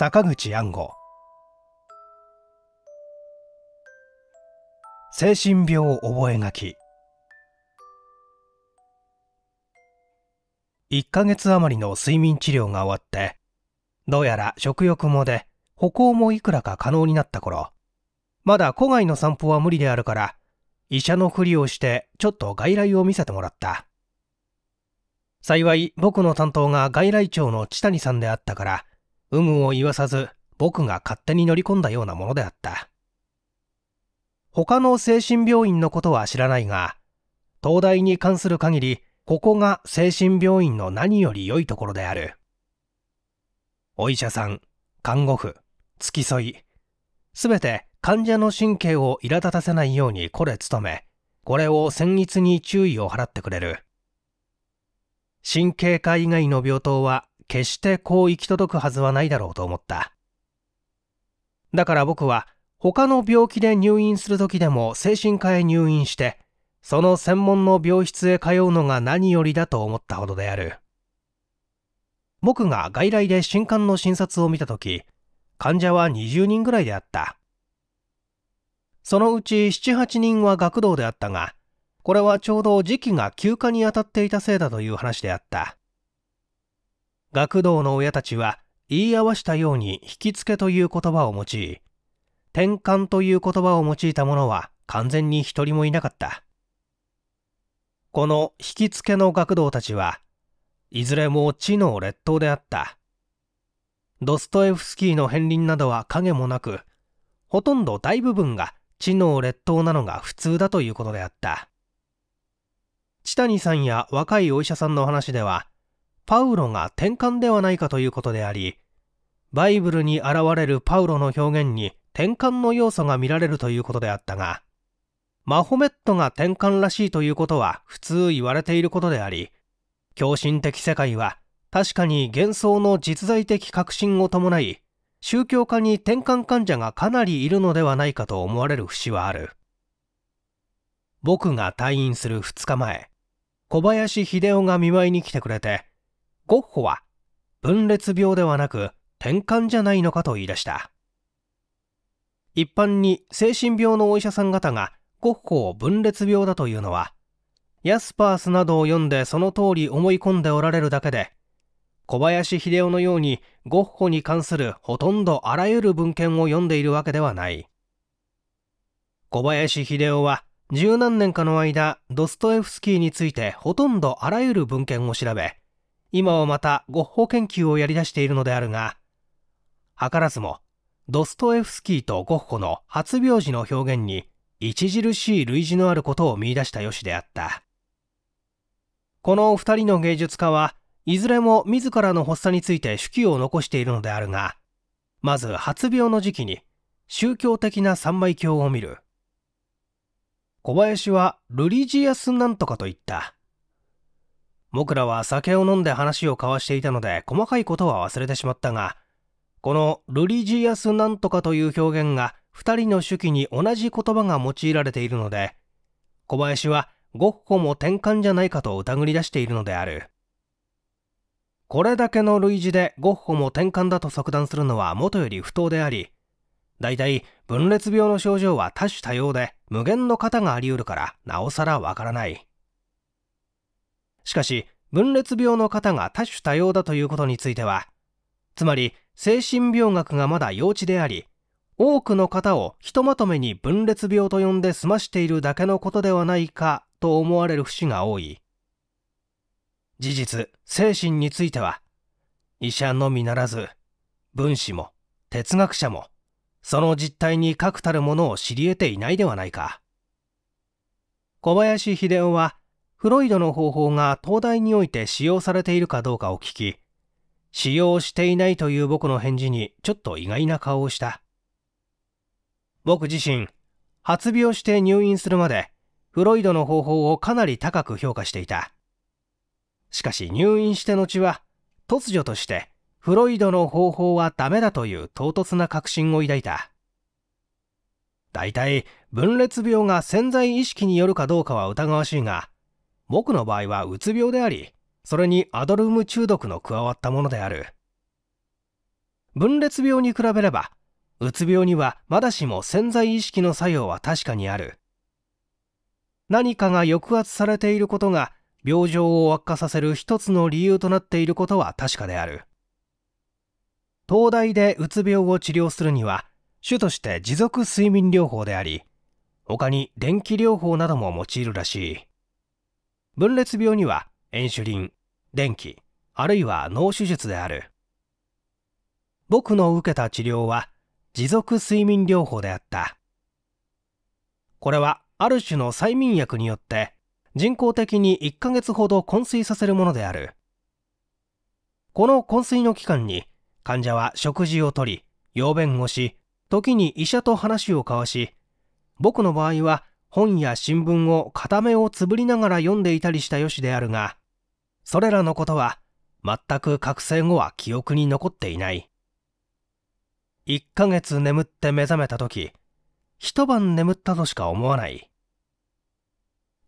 坂口安吾精神病覚書1ヶ月余りの睡眠治療が終わってどうやら食欲もで歩行もいくらか可能になった頃まだ郊外の散歩は無理であるから医者のふりをしてちょっと外来を見せてもらった幸い僕の担当が外来長の千谷さんであったから有無を言わさず僕が勝手に乗り込んだようなものであった他の精神病院のことは知らないが東大に関する限りここが精神病院の何より良いところであるお医者さん看護婦付き添い全て患者の神経を苛立たせないようにこれ努めこれを先逸に注意を払ってくれる神経科以外の病棟は決してこう行き届くはずはないだろうと思った。だから僕は他の病気で入院する時でも精神科へ入院して、その専門の病室へ通うのが何よりだと思ったほどである。僕が外来で新刊の診察を見た時、患者は20人ぐらいであった。そのうち7、8人は学童であったが、これはちょうど時期が休暇に当たっていたせいだという話であった。学童の親たちは言い合わしたように引きつけという言葉を用い転換という言葉を用いた者は完全に一人もいなかったこの引きつけの学童たちはいずれも知の劣等であったドストエフスキーの片鱗などは影もなくほとんど大部分が知能劣等なのが普通だということであった。千谷さんや若いお医者さんの話ではパウロが転換ではないかということでありバイブルに現れるパウロの表現に転換の要素が見られるということであったがマホメットが転換らしいということは普通言われていることであり狂信的世界は確かに幻想の実在的革新を伴い宗教家に転換患者がかなりいるのではないかと思われる節はある僕が退院する2日前小林秀夫が見舞いに来てくれてゴッホは分裂病ではなく転換じゃないのかと言い出した一般に精神病のお医者さん方がゴッホを分裂病だというのはヤスパースなどを読んでその通り思い込んでおられるだけで小林秀夫のようにゴッホに関するほとんどあらゆる文献を読んでいるわけではない小林秀夫は十何年かの間ドストエフスキーについてほとんどあらゆる文献を調べ今はまたゴッホ研究をやり出しているのであるが、図らずもドストエフスキーとゴッホの発病時の表現に著しい類似のあることを見出したよしであった。この2人の芸術家はいずれも自らの発作について手記を残しているのであるが、まず発病の時期に宗教的な三枚鏡を見る。小林はルリジアスなんとかと言った。僕らは酒を飲んで話を交わしていたので細かいことは忘れてしまったが、このルリジアスなんとかという表現が2人の手記に同じ言葉が用いられているので、小林はゴッホも転換じゃないかと疑り出しているのである。これだけの類似でゴッホも転換だと即断するのは元より不当であり、大体分裂病の症状は多種多様で無限の型があり得るからなおさらわからない。しかし、分裂病の方が多種多様だということについては、つまり精神病学がまだ幼稚であり、多くの方をひとまとめに分裂病と呼んで済ましているだけのことではないかと思われる節が多い。事実、精神については、医者のみならず、分子も哲学者も、その実態に確たるものを知り得ていないではないか。小林秀夫は、フロイドの方法が東大において使用されているかどうかを聞き、使用していないという僕の返事にちょっと意外な顔をした。僕自身、発病して入院するまで、フロイドの方法をかなり高く評価していた。しかし入院して後は、突如として、フロイドの方法はダメだという唐突な確信を抱いた。大体、分裂病が潜在意識によるかどうかは疑わしいが、僕の場合はうつ病であり、それにアドルーム中毒の加わったものである。分裂病に比べれば、うつ病にはまだしも潜在意識の作用は確かにある。何かが抑圧されていることが病状を悪化させる一つの理由となっていることは確かである。東大でうつ病を治療するには、主として持続睡眠療法であり、他に電気療法なども用いるらしい。分裂病にはエンシュリン電気あるいは脳手術である僕の受けた治療は持続睡眠療法であったこれはある種の催眠薬によって人工的に1ヶ月ほど昏睡させるものであるこの昏睡の期間に患者は食事をとり、要弁をし、時に医者と話を交わし、僕の場合は本や新聞を片目をつぶりながら読んでいたりしたよしであるが、それらのことは全く覚醒後は記憶に残っていない。1ヶ月眠って目覚めた時、一晩眠ったとしか思わない。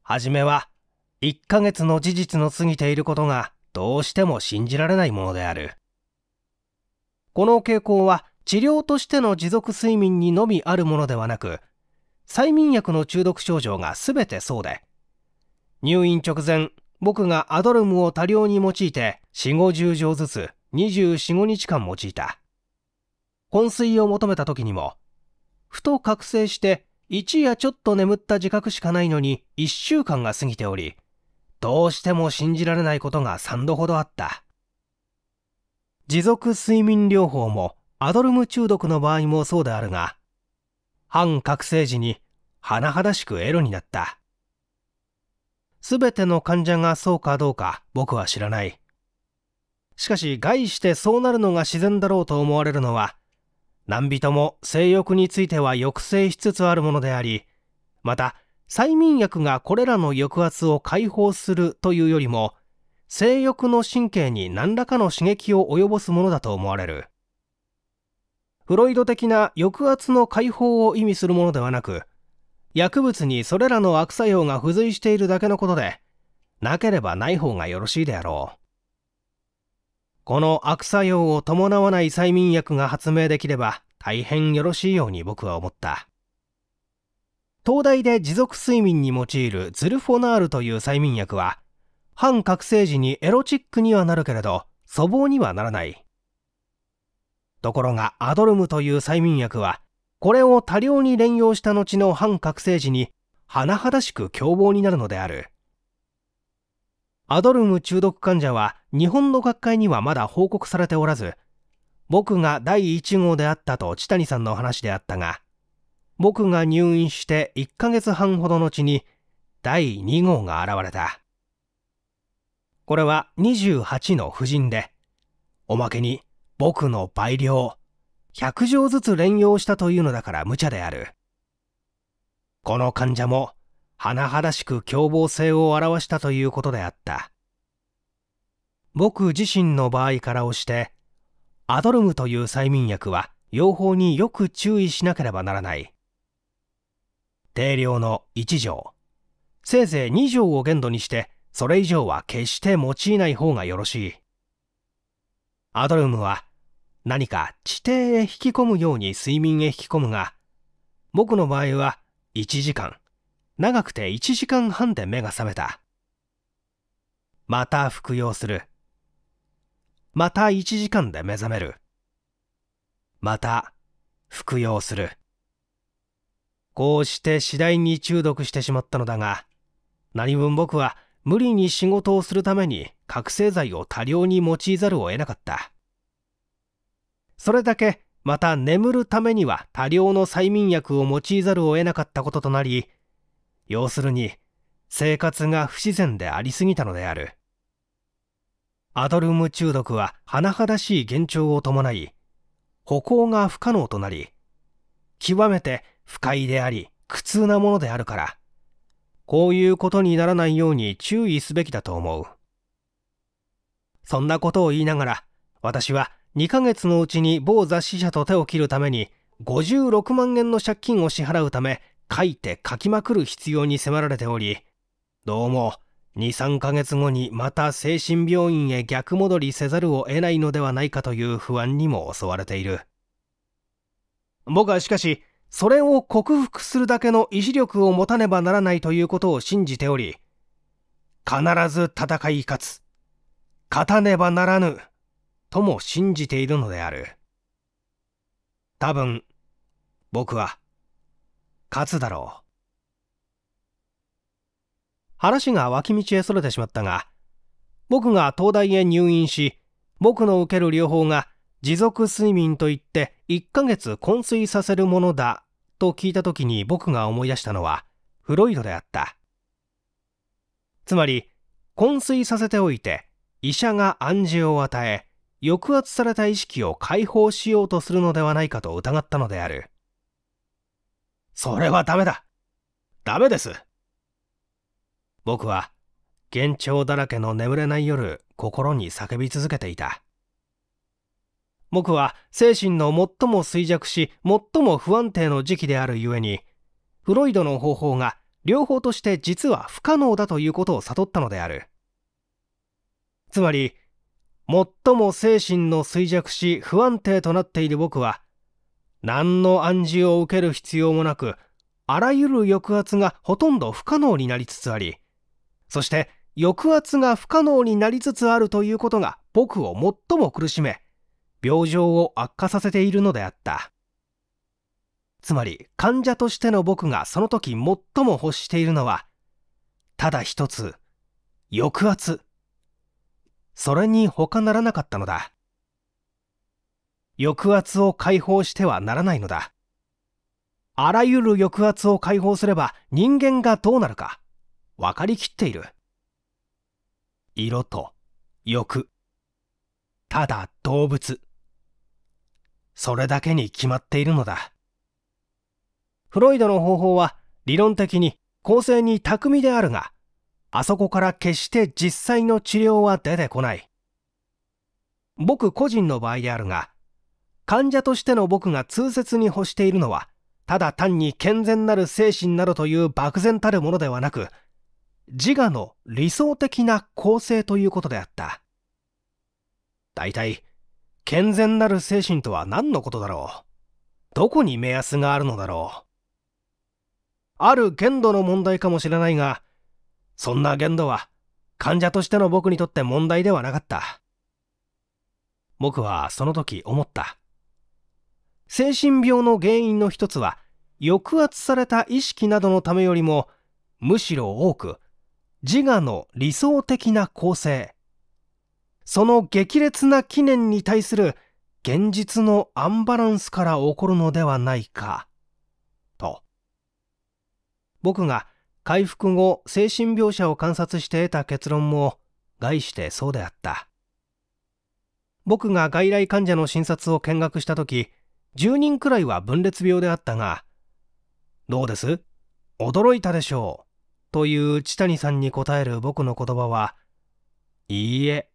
初めは、1ヶ月の事実の過ぎていることがどうしても信じられないものである。この傾向は治療としての持続睡眠にのみあるものではなく、催眠薬の中毒症状が全てそうで入院直前僕がアドルムを多量に用いて4 5 0錠ずつ245日間用いた昏睡を求めた時にもふと覚醒して一夜ちょっと眠った自覚しかないのに1週間が過ぎておりどうしても信じられないことが3度ほどあった持続睡眠療法もアドルム中毒の場合もそうであるが反覚醒時に甚だしくエロになった。すべての患者がそうかどうか僕は知らない。しかし、概してそうなるのが自然だろうと思われるのは、何人も性欲については抑制しつつあるものであり、また、催眠薬がこれらの抑圧を解放するというよりも、性欲の神経に何らかの刺激を及ぼすものだと思われる。フロイド的な抑圧の解放を意味するものではなく薬物にそれらの悪作用が付随しているだけのことでなければない方がよろしいであろうこの悪作用を伴わない催眠薬が発明できれば大変よろしいように僕は思った東大で持続睡眠に用いるズルフォナールという催眠薬は反覚醒時にエロチックにはなるけれど粗暴にはならないところがアドルムという催眠薬はこれを多量に連用した後の反覚醒時に甚だしく凶暴になるのであるアドルム中毒患者は日本の学会にはまだ報告されておらず僕が第1号であったと千谷さんの話であったが僕が入院して1ヶ月半ほどのちに第2号が現れたこれは28の婦人でおまけに僕の倍量。100錠ずつ連用したというのだから無茶である。この患者も、甚だしく凶暴性を表したということであった。僕自身の場合からをして、アドルムという催眠薬は、用法によく注意しなければならない。定量の1錠、せいぜい2錠を限度にして、それ以上は決して用いない方がよろしい。アドルムは何か地底へ引き込むように睡眠へ引き込むが、僕の場合は1時間、長くて1時間半で目が覚めた。また服用する。また1時間で目覚める。また服用する。こうして次第に中毒してしまったのだが、何分僕は無理に仕事をするために覚醒剤を多量に用いざるを得なかった。それだけまた眠るためには多量の催眠薬を用いざるを得なかったこととなり要するに生活が不自然でありすぎたのであるアドルム中毒は甚だしい幻聴を伴い歩行が不可能となり極めて不快であり苦痛なものであるからこういうことにならないように注意すべきだと思うそんなことを言いながら私は2ヶ月のうちに某雑誌社と手を切るために56万円の借金を支払うため書いて書きまくる必要に迫られておりどうも23ヶ月後にまた精神病院へ逆戻りせざるを得ないのではないかという不安にも襲われている僕はしかしそれを克服するだけの意志力を持たねばならないということを信じており必ず戦い勝つ勝たねばならぬとも信じているのである多分僕は勝つだろう話が脇道へそれてしまったが僕が東大へ入院し僕の受ける療法が持続睡眠といって1ヶ月昏睡させるものだと聞いた時に僕が思い出したのはフロイドであったつまり昏睡させておいて医者が暗示を与え抑圧された意識を解放しようとするのではないかと疑ったのである。それはダメだダメです僕は幻聴だらけの眠れない夜心に叫び続けていた僕は精神の最も衰弱し最も不安定の時期であるゆえにフロイドの方法が両方として実は不可能だということを悟ったのであるつまり最も精神の衰弱し不安定となっている僕は、何の暗示を受ける必要もなく、あらゆる抑圧がほとんど不可能になりつつあり、そして抑圧が不可能になりつつあるということが僕を最も苦しめ、病状を悪化させているのであった。つまり患者としての僕がその時最も欲しているのは、ただ一つ、抑圧。それに他ならなかったのだ抑圧を解放してはならないのだあらゆる抑圧を解放すれば人間がどうなるか分かりきっている色と欲ただ動物それだけに決まっているのだフロイドの方法は理論的に公正に巧みであるがあそこから決して実際の治療は出てこない僕個人の場合であるが患者としての僕が痛切に欲しているのはただ単に健全なる精神などという漠然たるものではなく自我の理想的な構成ということであった大体健全なる精神とは何のことだろうどこに目安があるのだろうある限度の問題かもしれないがそんな限度は患者としての僕にとって問題ではなかった。僕はその時思った。精神病の原因の一つは、抑圧された意識などのためよりも、むしろ多く、自我の理想的な構成。その激烈な記念に対する現実のアンバランスから起こるのではないか、と。僕が回復後精神描写を観察して得た結論も概してそうであった僕が外来患者の診察を見学した時10人くらいは分裂病であったが「どうです驚いたでしょう」という千谷さんに答える僕の言葉は「いいえ」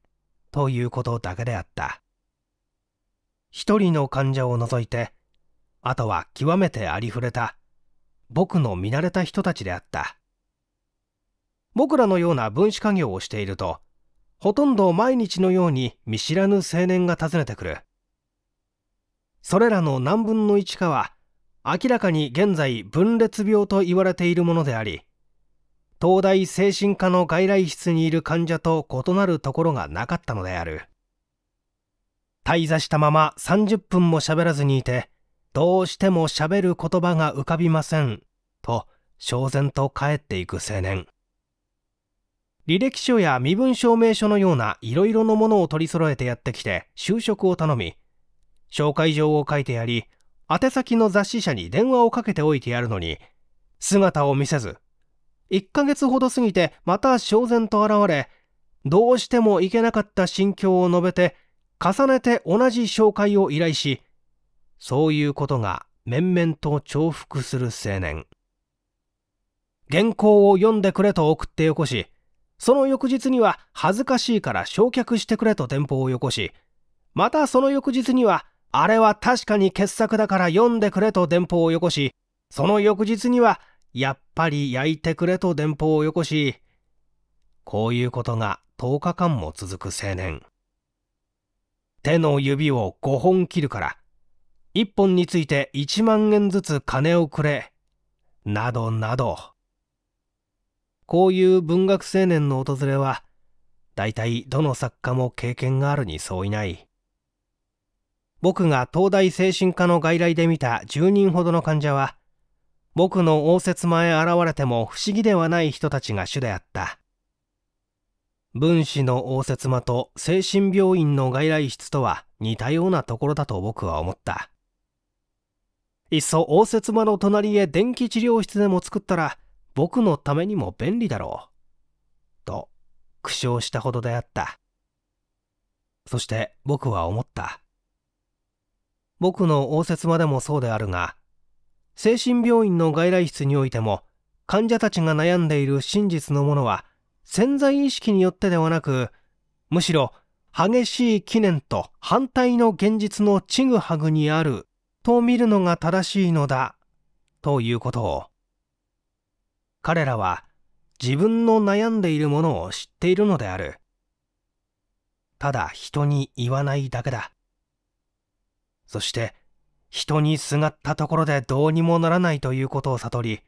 ということだけであった一人の患者を除いてあとは極めてありふれた僕の見慣れた人たちであった僕らのような分子家業をしているとほとんど毎日のように見知らぬ青年が訪ねてくるそれらの何分の1かは明らかに現在分裂病と言われているものであり東大精神科の外来室にいる患者と異なるところがなかったのである滞在したまま30分も喋らずにいてどうしても喋る言葉が浮かびませんと、焦然と帰っていく青年。履歴書や身分証明書のようないろいろなものを取り揃えてやってきて就職を頼み、紹介状を書いてやり、宛先の雑誌社に電話をかけておいてやるのに、姿を見せず、1ヶ月ほど過ぎてまた焦然と現れ、どうしても行けなかった心境を述べて、重ねて同じ紹介を依頼し、そういうことが面々と重複する青年。原稿を読んでくれと送ってよこし、その翌日には恥ずかしいから焼却してくれと電報をよこし、またその翌日には、あれは確かに傑作だから読んでくれと電報をよこし、その翌日には、やっぱり焼いてくれと電報をよこし、こういうことが10日間も続く青年。手の指を5本切るから、1本について1万円ずつ金をくれ、などなど。こういう文学青年の訪れは、大体どの作家も経験があるに相違ない。僕が東大精神科の外来で見た10人ほどの患者は、僕の応接前現れても不思議ではない人たちが主であった。分子の応接間と精神病院の外来室とは似たようなところだと僕は思った。いっそ応接間の隣へ電気治療室でも作ったら、僕のためにも便利だろう。と、苦笑したほどであった。そして僕は思った。僕の応接間でもそうであるが、精神病院の外来室においても、患者たちが悩んでいる真実のものは、潜在意識によってではなく、むしろ激しい記念と反対の現実のちぐはぐにあると見るのが正しいのだということを彼らは自分の悩んでいるものを知っているのである。ただ人に言わないだけだ。そして、人にすがったところでどうにもならないということを悟り、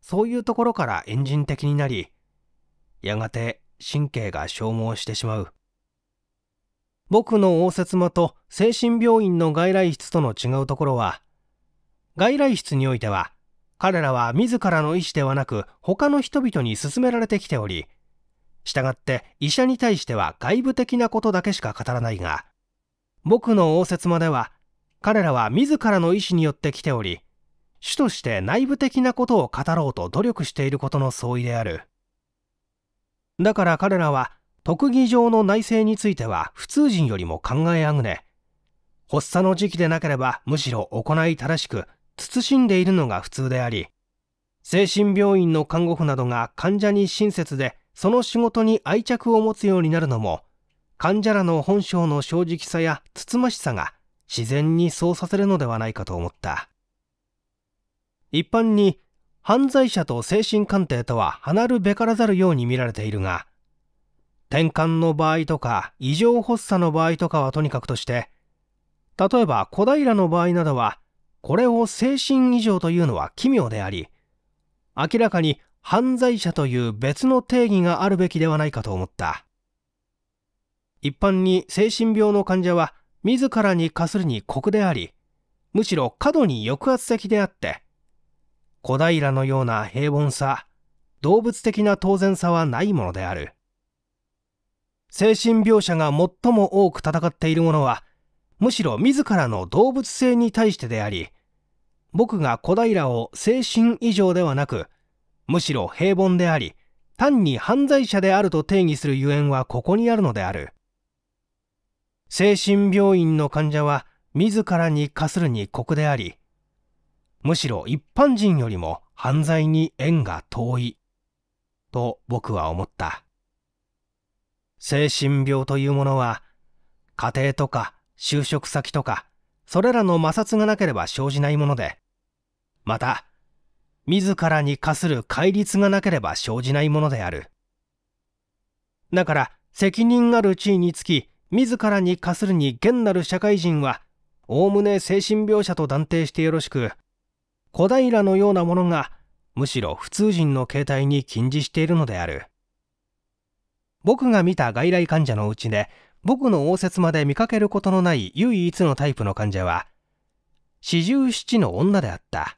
そういうところからエンジン的になり、やがて神経が消耗してしまう。僕の応接間と精神病院の外来室との違うところは、外来室においては、彼らは自らの意思ではなく他の人々に勧められてきており従って医者に対しては外部的なことだけしか語らないが僕の応接間では彼らは自らの意思によって来ており主として内部的なことを語ろうと努力していることの相違であるだから彼らは特技上の内政については普通人よりも考えあぐね発作の時期でなければむしろ行い正しく慎んでいるのが普通であり精神病院の看護婦などが患者に親切でその仕事に愛着を持つようになるのも患者らの本性の正直さやつつましさが自然にそうさせるのではないかと思った一般に犯罪者と精神鑑定とは離るべからざるように見られているが転換の場合とか異常発作の場合とかはとにかくとして例えば小平の場合などはこれを精神異常というのは奇妙であり明らかに犯罪者という別の定義があるべきではないかと思った一般に精神病の患者は自らに課するに酷でありむしろ過度に抑圧的であって小平のような平凡さ動物的な当然さはないものである精神病者が最も多く戦っているものはむしろ自らの動物性に対してであり僕が小平を精神異常ではなくむしろ平凡であり単に犯罪者であると定義するゆえんはここにあるのである精神病院の患者は自らに課するに酷でありむしろ一般人よりも犯罪に縁が遠いと僕は思った精神病というものは家庭とか就職先とかそれらの摩擦がなければ生じないものでまた自らに課する戒律がなければ生じないものであるだから責任ある地位につき自らに課するに現なる社会人はおおむね精神病者と断定してよろしく小平のようなものがむしろ普通人の形態に禁じしているのである僕が見た外来患者のうちで僕の応接まで見かけることのない唯一のタイプの患者は、四十七の女であった。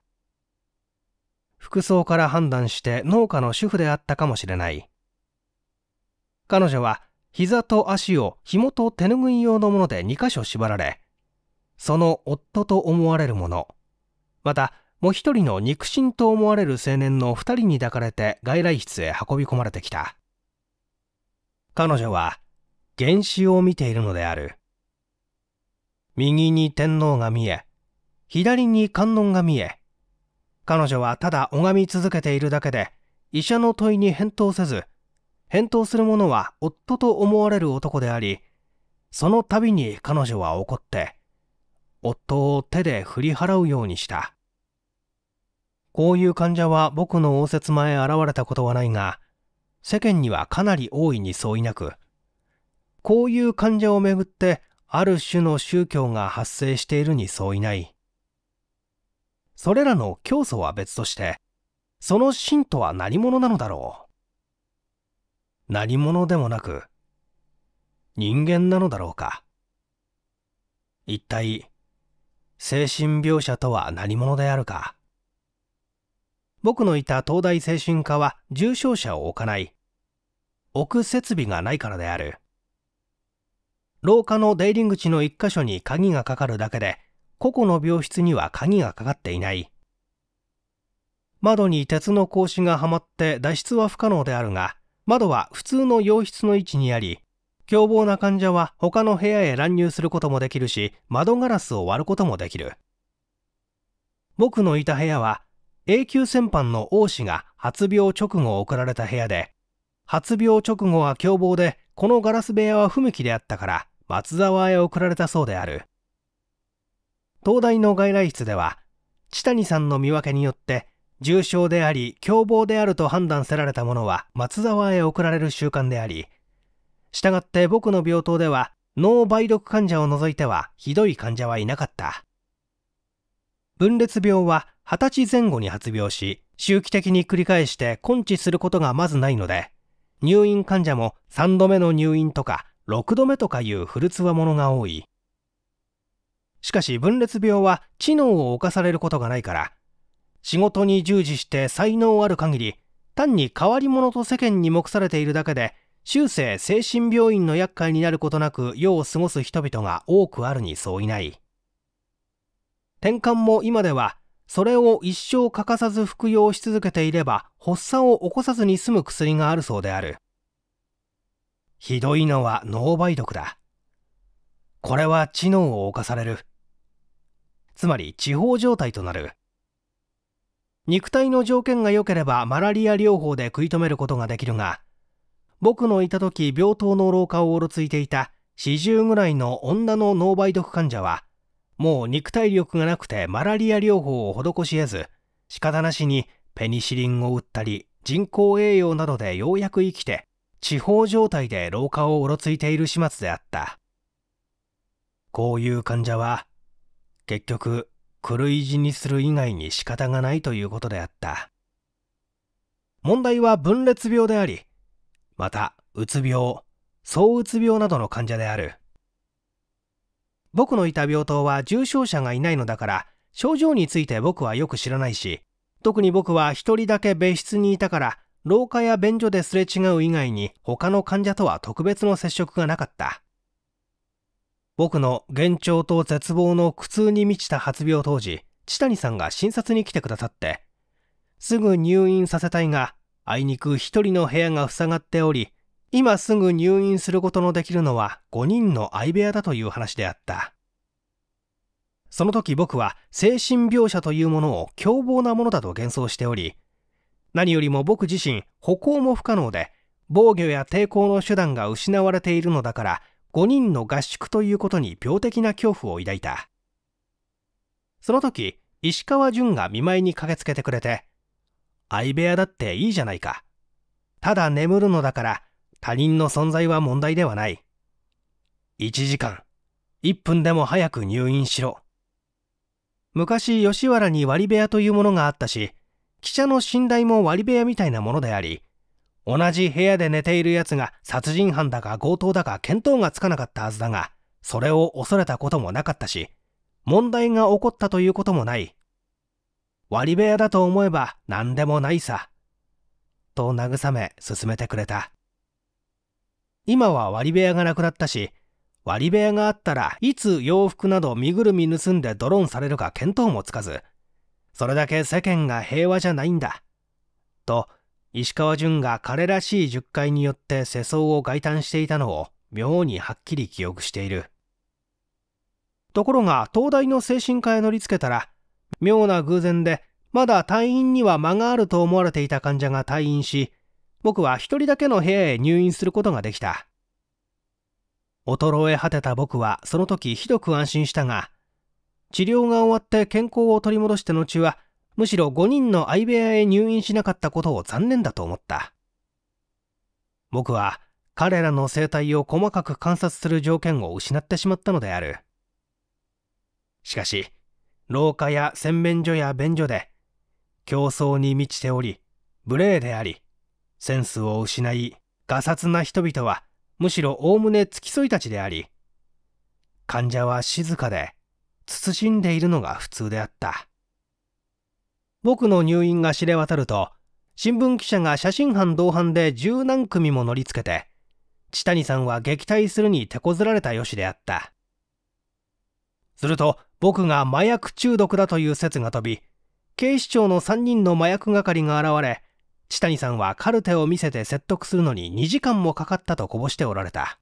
服装から判断して農家の主婦であったかもしれない。彼女は膝と足を紐と手ぬぐい用のもので2箇所縛られ、その夫と思われるもの、またもう一人の肉親と思われる青年の2人に抱かれて外来室へ運び込まれてきた。彼女は原子を見ているのである右に天皇が見え左に観音が見え彼女はただ拝み続けているだけで医者の問いに返答せず返答する者は夫と思われる男でありその度に彼女は怒って夫を手で振り払うようにしたこういう患者は僕の応接前現れたことはないが世間にはかなり大いに相違なくこういう患者をめぐってある種の宗教が発生しているに相違ない。それらの教祖は別として、その信徒は何者なのだろう何者でもなく、人間なのだろうか一体、精神病者とは何者であるか僕のいた東大精神科は重症者を置かない、置く設備がないからである。廊下の出入り口の1箇所に鍵がかかるだけで個々の病室には鍵がかかっていない窓に鉄の格子がはまって脱出は不可能であるが窓は普通の洋室の位置にあり凶暴な患者は他の部屋へ乱入することもできるし窓ガラスを割ることもできる僕のいた部屋は永久戦犯の王氏が発病直後送られた部屋で発病直後は凶暴でこのガラス部屋は不向きであったから松沢へ送られたそうである東大の外来室では千谷さんの見分けによって重症であり凶暴であると判断せられたものは松沢へ送られる習慣でありしたがって僕の病棟では脳梅毒患者を除いてはひどい患者はいなかった分裂病は二十歳前後に発病し周期的に繰り返して根治することがまずないので入院患者も3度目の入院とか6度目とかいう古つわものが多い。しかし分裂病は知能を侵されることがないから、仕事に従事して才能ある限り、単に変わり者と世間に目されているだけで、終生精神病院の厄介になることなく世を過ごす人々が多くあるにそういない。転換も今では、それを一生欠かさず服用し続けていれば、発作を起こさずに済む薬があるそうである。ひどいのは脳梅毒だ。これは知能を侵される。つまり地方状態となる。肉体の条件が良ければマラリア療法で食い止めることができるが、僕のいた時病棟の廊下をうろついていた40ぐらいの女の脳梅毒患者は、もう肉体力がなくてマラリア療法を施し得ず、仕方なしにペニシリンを打ったり人工栄養などでようやく生きて地方状態で廊下をうろついている始末であった。こういう患者は、結局、狂い死にする以外に仕方がないということであった。問題は分裂病であり、また、うつ病、躁うつ病などの患者である。僕のいた病棟は重症者がいないのだから、症状について僕はよく知らないし、特に僕は一人だけ別室にいたから、廊下や便所ですれ違う以外に他の患者とは特別の接触がなかった。僕の幻聴と絶望の苦痛に満ちた発病当時、千谷さんが診察に来てくださって、すぐ入院させたいが、あいにく一人の部屋が塞がっており、今すぐ入院することのできるのは5人の相部屋だという話であった。その時僕は精神描写というものを凶暴なものだと幻想しており、何よりも僕自身歩行も不可能で防御や抵抗の手段が失われているのだから5人の合宿ということに病的な恐怖を抱いたその時石川淳が見舞いに駆けつけてくれて相部屋だっていいじゃないかただ眠るのだから他人の存在は問題ではない1時間1分でも早く入院しろ昔吉原に割部屋というものがあったし記者の信頼も割部屋みたいなものであり、同じ部屋で寝ている奴が殺人犯だか強盗だか見当がつかなかったはずだが、それを恐れたこともなかったし、問題が起こったということもない。割部屋だと思えば何でもないさ。と慰め進めてくれた。今は割部屋がなくなったし、割部屋があったらいつ洋服など身ぐるみ盗んでドローンされるか見当もつかず、それだけ世間が平和じゃないんだ。と、石川淳が彼らしい10回によって世相を外嘆していたのを妙にはっきり記憶している。ところが、東大の精神科へ乗りつけたら、妙な偶然で、まだ退院には間があると思われていた患者が退院し、僕は一人だけの部屋へ入院することができた。衰え果てた僕はその時ひどく安心したが、治療が終わって健康を取り戻した後は、むしろ5人の相部屋へ入院しなかったことを残念だと思った。僕は彼らの生態を細かく観察する条件を失ってしまったのである。しかし、廊下や洗面所や便所で、競争に満ちており、無礼であり、センスを失い、がさつな人々は、むしろおおむね付き添いたちであり、患者は静かで、慎んでいるのが普通であった僕の入院が知れ渡ると新聞記者が写真班同伴で十何組も乗りつけて千谷さんは撃退するに手こずられたよしであったすると僕が麻薬中毒だという説が飛び警視庁の3人の麻薬係が現れ千谷さんはカルテを見せて説得するのに2時間もかかったとこぼしておられた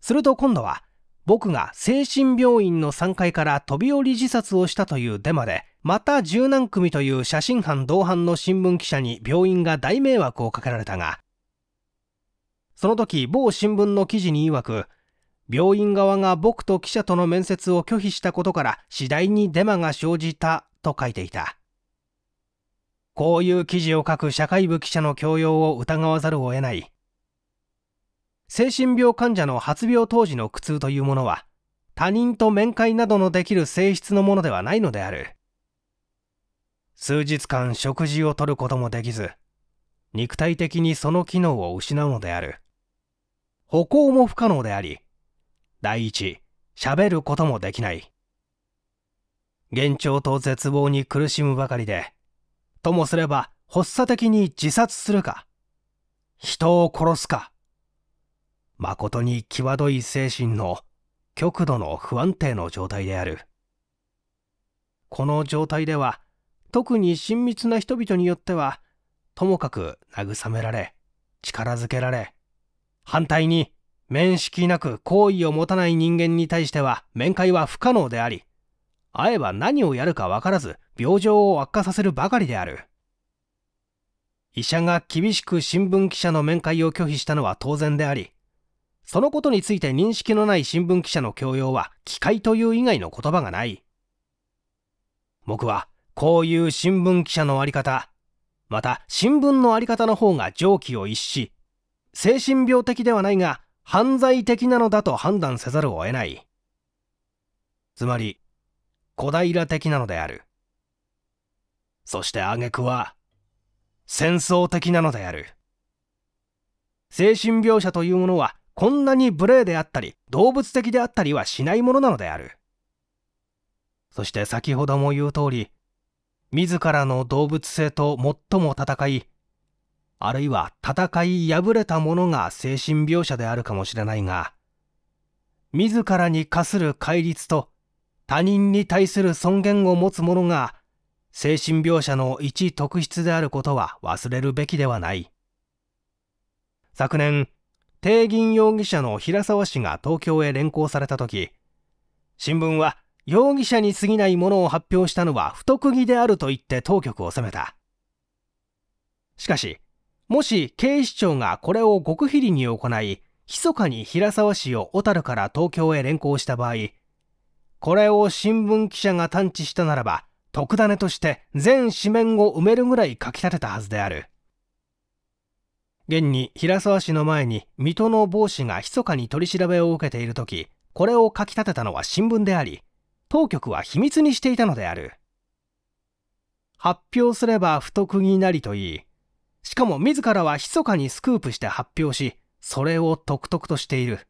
すると今度は僕が精神病院の3階から飛び降り自殺をしたというデマで、また十何組という写真班同伴の新聞記者に病院が大迷惑をかけられたが、その時某新聞の記事に曰く、病院側が僕と記者との面接を拒否したことから次第にデマが生じたと書いていた。こういう記事を書く社会部記者の教養を疑わざるを得ない。精神病患者の発病当時の苦痛というものは他人と面会などのできる性質のものではないのである数日間食事をとることもできず肉体的にその機能を失うのである歩行も不可能であり第一喋ることもできない幻聴と絶望に苦しむばかりでともすれば発作的に自殺するか人を殺すか誠に際どい精神の極度の不安定の状態であるこの状態では特に親密な人々によってはともかく慰められ力づけられ反対に面識なく好意を持たない人間に対しては面会は不可能であり会えば何をやるか分からず病状を悪化させるばかりである医者が厳しく新聞記者の面会を拒否したのは当然でありそのことについて認識のない新聞記者の教養は機械という以外の言葉がない。僕は、こういう新聞記者のあり方、また新聞のあり方の方が常軌を逸し、精神病的ではないが、犯罪的なのだと判断せざるを得ない。つまり、小平的なのである。そして挙句は、戦争的なのである。精神病者というものはこんなに無礼であったり動物的であったりはしないものなのであるそして先ほども言う通り自らの動物性と最も戦いあるいは戦い敗れた者が精神描写であるかもしれないが自らに課する戒律と他人に対する尊厳を持つ者が精神描写の一特質であることは忘れるべきではない昨年定銀容疑者の平沢氏が東京へ連行された時新聞は容疑者に過ぎないものを発表したのは不特技であると言って当局を責めたしかしもし警視庁がこれを極秘裏に行い密かに平沢氏を小樽から東京へ連行した場合これを新聞記者が探知したならば特ダネとして全紙面を埋めるぐらい書き立てたはずである。現に平沢氏の前に水戸の帽子が密かに取り調べを受けている時これを書き立てたのは新聞であり当局は秘密にしていたのである発表すれば不徳になりと言いしかも自らは密かにスクープして発表しそれを独特としている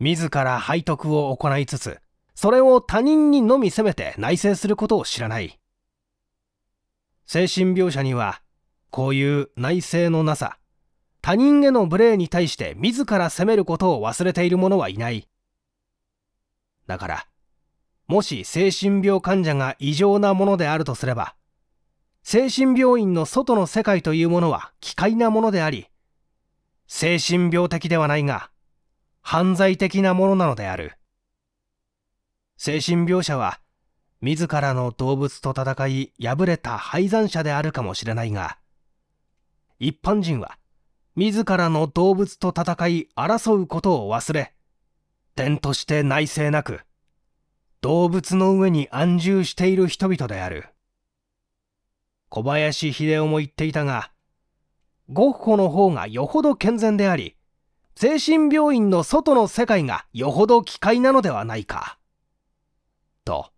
自ら背徳を行いつつそれを他人にのみ責めて内省することを知らない精神描写にはこういう内政のなさ他人への無礼に対して自ら責めることを忘れている者はいないだからもし精神病患者が異常なものであるとすれば精神病院の外の世界というものは奇怪なものであり精神病的ではないが犯罪的なものなのである精神病者は自らの動物と戦い敗れた敗残者であるかもしれないが一般人は自らの動物と戦い争うことを忘れ伝として内政なく動物の上に安住している人々である小林秀夫も言っていたがゴッホの方がよほど健全であり精神病院の外の世界がよほど奇怪なのではないかと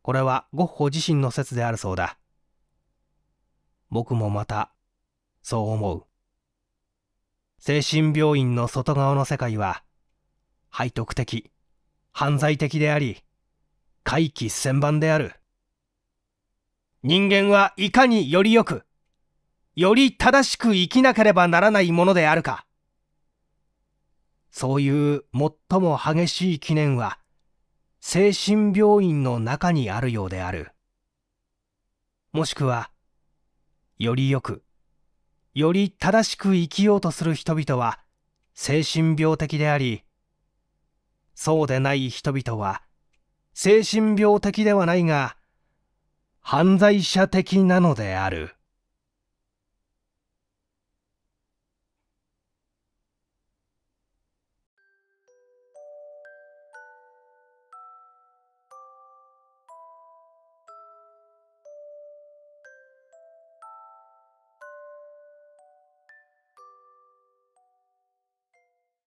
これはゴッホ自身の説であるそうだ僕もまた、そう思う。精神病院の外側の世界は、背徳的、犯罪的であり、怪奇千番である。人間はいかによりよく、より正しく生きなければならないものであるか。そういう最も激しい記念は、精神病院の中にあるようである。もしくは、よりよくより正しく生きようとする人々は精神病的でありそうでない人々は精神病的ではないが犯罪者的なのである。